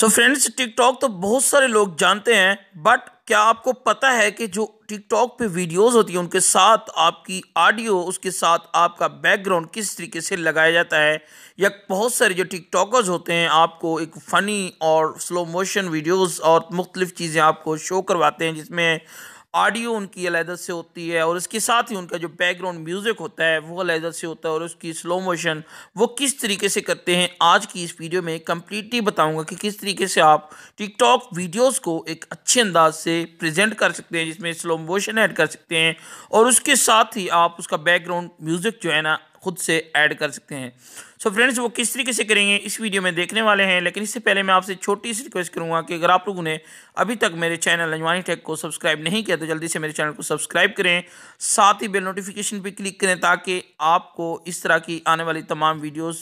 so friends TikTok तो बहुत सारे लोग जानते हैं बट क्या आपको पता है कि जो टिकटॉक पे वीडियोस होती हैं उनके साथ आपकी ऑडियो उसके साथ आपका बैकग्राउंड किस तरीके से लगाया जाता है या बहुत सारे जो टिकटॉकर्स होते हैं आपको एक फ़नी और स्लो मोशन वीडियोस और मुख्तलिफ़ चीज़ें आपको शो करवाते हैं जिसमें ऑडियो उनकी अलहदा से होती है और इसके साथ ही उनका जो बैकग्राउंड म्यूज़िक होता है वो अलहदत से होता है और उसकी स्लो मोशन वो किस तरीके से करते हैं आज की इस वीडियो में कम्प्लीटली बताऊँगा कि किस तरीके से आप टिकटॉक वीडियोज़ को एक अच्छे अंदाज से प्रजेंट कर सकते हैं जिसमें स्लो मोशन ऐड कर सकते हैं और उसके साथ ही आप उसका बैकग्राउंड म्यूज़िक जो है ना खुद से ऐड कर सकते हैं सो so फ्रेंड्स वो किस तरीके से करेंगे इस वीडियो में देखने वाले हैं लेकिन इससे पहले मैं आपसे छोटी सी रिक्वेस्ट करूंगा कि अगर आप लोगों ने अभी तक मेरे चैनल अंजवानी टेक को सब्सक्राइब नहीं किया तो जल्दी से मेरे चैनल को सब्सक्राइब करें साथ ही बेल नोटिफिकेशन पर क्लिक करें ताकि आपको इस तरह की आने वाली तमाम वीडियोज़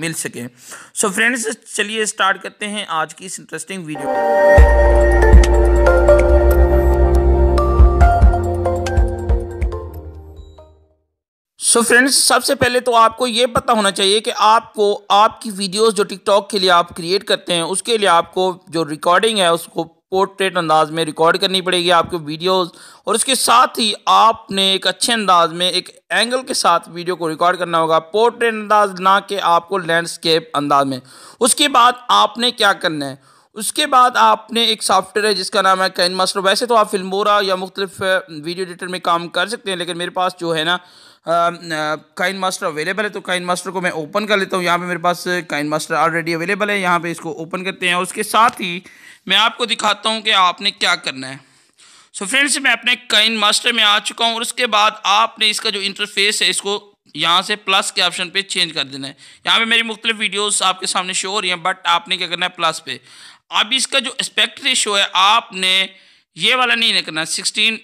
मिल सकें सो फ्रेंड्स चलिए स्टार्ट करते हैं आज की इस इंटरेस्टिंग वीडियो सो फ्रेंड्स सबसे पहले तो आपको ये पता होना चाहिए कि आपको आपकी वीडियोस जो टिकटॉक के लिए आप क्रिएट करते हैं उसके लिए आपको जो रिकॉर्डिंग है उसको पोर्ट्रेट अंदाज में रिकॉर्ड करनी पड़ेगी आपके वीडियोस और उसके साथ ही आपने एक अच्छे अंदाज में एक एंगल के साथ वीडियो को रिकॉर्ड करना होगा पोर्ट्रेट अंदाज ना कि आपको लैंडस्केप अंदाज में उसके बाद आपने क्या करना है उसके बाद आपने एक सॉफ्टवेयर है जिसका नाम है कैन मास्टर वैसे तो आप फिल्मोरा या मुख्तलिफ वीडियो एडिटर में काम कर सकते हैं लेकिन मेरे पास जो है ना काइन मास्टर अवेलेबल है तो काइन मास्टर को मैं ओपन कर लेता हूँ यहाँ पे मेरे पास काइन मास्टर ऑलरेडी अवेलेबल है यहाँ पे इसको ओपन करते हैं उसके साथ ही मैं आपको दिखाता हूँ कि आपने क्या करना है सो so फ्रेंड्स मैं अपने काइन मास्टर में आ चुका हूँ और उसके बाद आपने इसका जो इंटरफेस है इसको यहाँ से प्लस के ऑप्शन पे चेंज कर देना है यहाँ पे मेरी मुख्तलिफ वीडियोस आपके सामने शो हो रही हैं बट आपने क्या करना है प्लस पे अब इसका जो एस्पेक्ट रेशो है आपने ये वाला नहीं रखना सिक्सटीन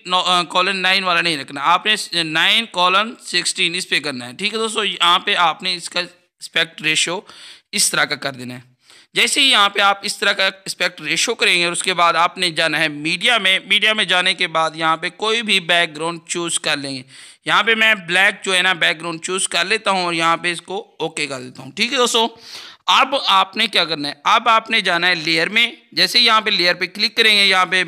कॉलन नाइन वाला नहीं रखना आपने नाइन कॉलन सिक्सटीन इस पे करना है ठीक है दोस्तों यहाँ पे आपने इसका स्पेक्ट रेशो इस तरह का कर देना है जैसे ही यहाँ पे आप इस तरह का स्पेक्ट रेशो करेंगे और उसके बाद आपने जाना है मीडिया में मीडिया में जाने के बाद यहाँ पे कोई भी बैकग्राउंड चूज़ कर लेंगे यहाँ पे मैं ब्लैक जो है ना बैकग्राउंड चूज़ कर लेता हूँ और यहाँ पे इसको ओके कर देता हूँ ठीक है दोस्तों अब आपने क्या करना है अब आपने जाना है लेयर में जैसे यहाँ पे लेयर पे क्लिक करेंगे यहाँ पे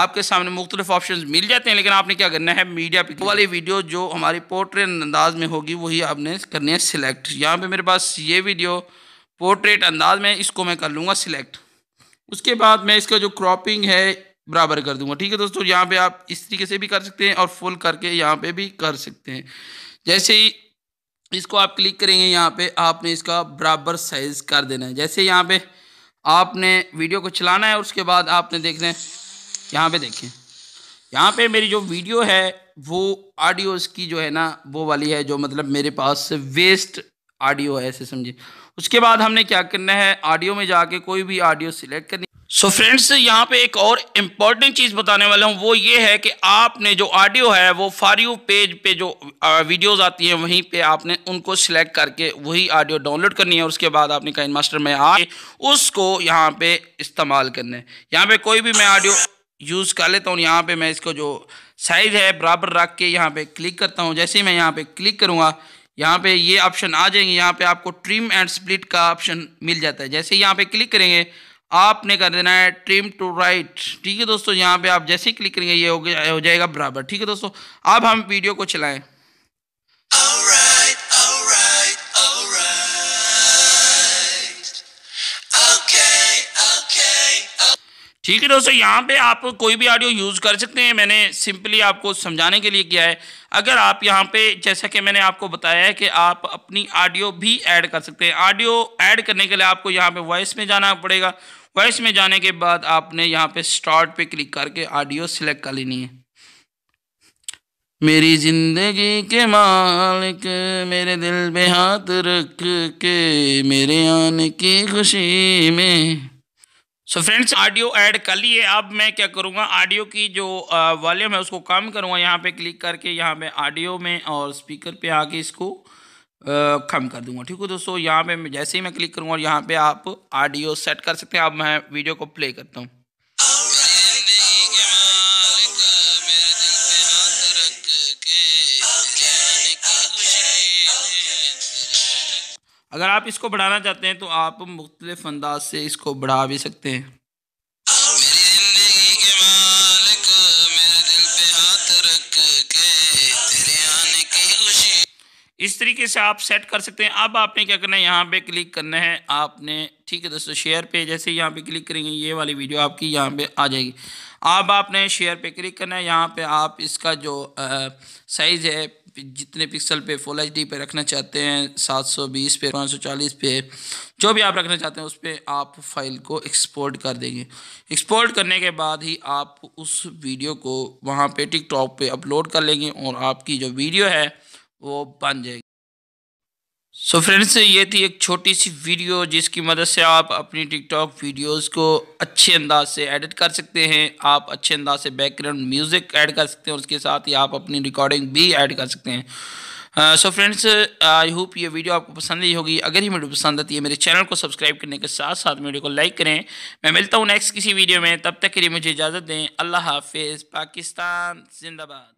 आपके सामने मुख्तलिफ ऑप्शन मिल जाते हैं लेकिन आपने क्या करना है मीडिया पिक वाली वीडियो जो हमारी पोर्ट्रेट अंदाज में होगी वही आपने करनी है सिलेक्ट यहाँ पे मेरे पास ये वीडियो पोर्ट्रेट अंदाज में इसको मैं कर लूँगा सिलेक्ट उसके बाद मैं इसका जो क्रॉपिंग है बराबर कर दूंगा ठीक है दोस्तों यहाँ पे आप इस तरीके से भी कर सकते हैं और फुल करके यहाँ पे भी कर सकते हैं जैसे ही इसको आप क्लिक करेंगे यहाँ पे आपने इसका बराबर साइज़ कर देना है जैसे यहाँ पे आपने वीडियो को चलाना है और उसके बाद आपने देखना है यहाँ पे देखें यहाँ पे मेरी जो वीडियो है वो ऑडियो की जो है ना वो वाली है जो मतलब मेरे पास वेस्ट ऑडियो है ऐसे समझिए उसके बाद हमने क्या करना है ऑडियो में जाके कोई भी ऑडियो सिलेक्ट करनी सो so फ्रेंड्स यहाँ पे एक और इम्पॉर्टेंट चीज़ बताने वाला हूँ वो ये है कि आपने जो ऑडियो है वो फॉर यू पेज पे जो वीडियोस आती हैं वहीं पे आपने उनको सिलेक्ट करके वही ऑडियो डाउनलोड करनी है और उसके बाद आपने कहीं मास्टर में आ उसको यहाँ पे इस्तेमाल करना है यहाँ पे कोई भी मैं ऑडियो यूज़ कर लेता हूँ यहाँ पर मैं इसको जो साइज़ है बराबर रख के यहाँ पर क्लिक करता हूँ जैसे ही मैं यहाँ पर क्लिक करूँगा यहाँ पर ये ऑप्शन आ जाएंगे यहाँ पर आपको ट्रिम एंड स्प्लिट का ऑप्शन मिल जाता है जैसे यहाँ पे क्लिक करेंगे आपने कर देना है ट्रिम टू राइट ठीक है दोस्तों यहाँ पे आप जैसे ही क्लिक करेंगे ये हो गया हो जाएगा बराबर ठीक है दोस्तों अब हम वीडियो को चलाएं ठीक है दोस्तों यहाँ पे आप कोई भी ऑडियो यूज़ कर सकते हैं मैंने सिंपली आपको समझाने के लिए किया है अगर आप यहाँ पे जैसा कि मैंने आपको बताया है कि आप अपनी ऑडियो भी ऐड कर सकते हैं ऑडियो ऐड करने के लिए आपको यहाँ पे वॉइस में जाना पड़ेगा वॉइस में जाने के बाद आपने यहाँ पे स्टार्ट पे क्लिक करके ऑडियो सिलेक्ट कर लेनी है मेरी जिंदगी के मालिक मेरे दिल में हाथ रख के मेरे आने की खुशी में सो फ्रेंड्स ऑडियो ऐड कर लिए अब मैं क्या करूँगा ऑडियो की जो वॉल्यूम है उसको कम करूँगा यहाँ पे क्लिक करके यहाँ पे ऑडियो में और स्पीकर पे आके इसको कम कर दूँगा ठीक है दोस्तों यहाँ पे जैसे ही मैं क्लिक करूँगा और यहाँ पे आप ऑडियो सेट कर सकते हैं अब मैं वीडियो को प्ले करता हूँ अगर आप इसको बढ़ाना चाहते हैं तो आप मुख्तलिफ अंदाज से इसको बढ़ा भी सकते हैं इस तरीके से आप सेट कर सकते हैं अब आपने क्या करना है यहाँ पे क्लिक करना है आपने ठीक है दोस्तों शेयर पे जैसे यहाँ पे क्लिक करेंगे ये वाली वीडियो आपकी यहाँ पे आ जाएगी अब आपने शेयर पे क्लिक करना है यहाँ पे आप इसका जो साइज़ है जितने पिक्सल पे फुल एच पे रखना चाहते हैं 720 पे 540 पे जो भी आप रखना चाहते हैं उस पर आप फाइल को एक्सपोर्ट कर देंगे एक्सपोर्ट करने के बाद ही आप उस वीडियो को वहाँ पे टिकटॉक पे अपलोड कर लेंगे और आपकी जो वीडियो है वो बन जाएगी सो so फ्रेंड्स ये थी एक छोटी सी वीडियो जिसकी मदद से आप अपनी टिकटॉक वीडियोस को अच्छे अंदाज से एडिट कर सकते हैं आप अच्छे अंदाज से बैकग्राउंड म्यूज़िक ऐड कर सकते हैं और उसके साथ ही आप अपनी रिकॉर्डिंग भी ऐड कर सकते हैं सो फ्रेंड्स आई होप ये वीडियो आपको पसंद ही होगी अगर ही वीडियो पसंद आती है मेरे चैनल को सब्सक्राइब करने के साथ साथ वीडियो को लाइक करें मैं मिलता हूँ नेक्स्ट किसी वीडियो में तब तक के लिए मुझे इजाज़त दें अल्लाह हाफिज़ पाकिस्तान जिंदाबाद